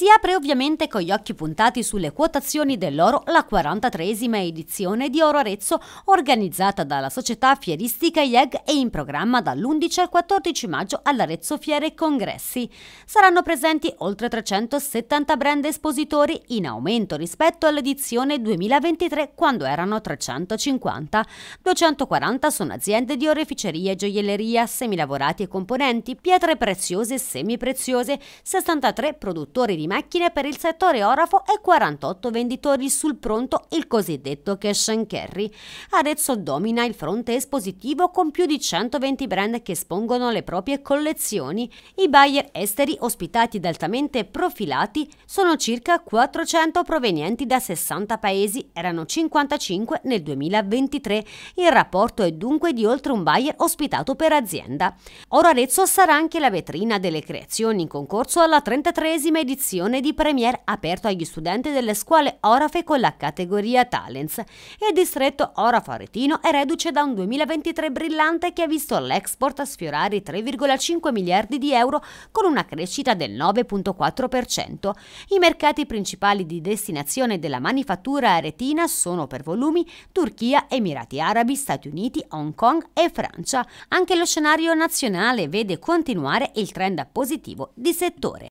Si apre ovviamente con gli occhi puntati sulle quotazioni dell'oro la 43esima edizione di Oro Arezzo organizzata dalla società fieristica IEG e in programma dall'11 al 14 maggio all'Arezzo Fiere e Congressi. Saranno presenti oltre 370 brand espositori in aumento rispetto all'edizione 2023 quando erano 350. 240 sono aziende di oreficeria e gioielleria, semilavorati e componenti, pietre preziose e semipreziose, 63 produttori di macchine per il settore orafo e 48 venditori sul pronto, il cosiddetto cash and carry. Arezzo domina il fronte espositivo con più di 120 brand che espongono le proprie collezioni. I buyer esteri ospitati ed altamente profilati sono circa 400 provenienti da 60 paesi, erano 55 nel 2023. Il rapporto è dunque di oltre un buyer ospitato per azienda. Ora Arezzo sarà anche la vetrina delle creazioni in concorso alla 33esima edizione sessione di Premier aperto agli studenti delle scuole Orafe con la categoria Talents. Il distretto orafo Aretino è reduce da un 2023 brillante che ha visto l'export sfiorare i 3,5 miliardi di euro con una crescita del 9,4%. I mercati principali di destinazione della manifattura aretina sono per volumi Turchia, Emirati Arabi, Stati Uniti, Hong Kong e Francia. Anche lo scenario nazionale vede continuare il trend positivo di settore.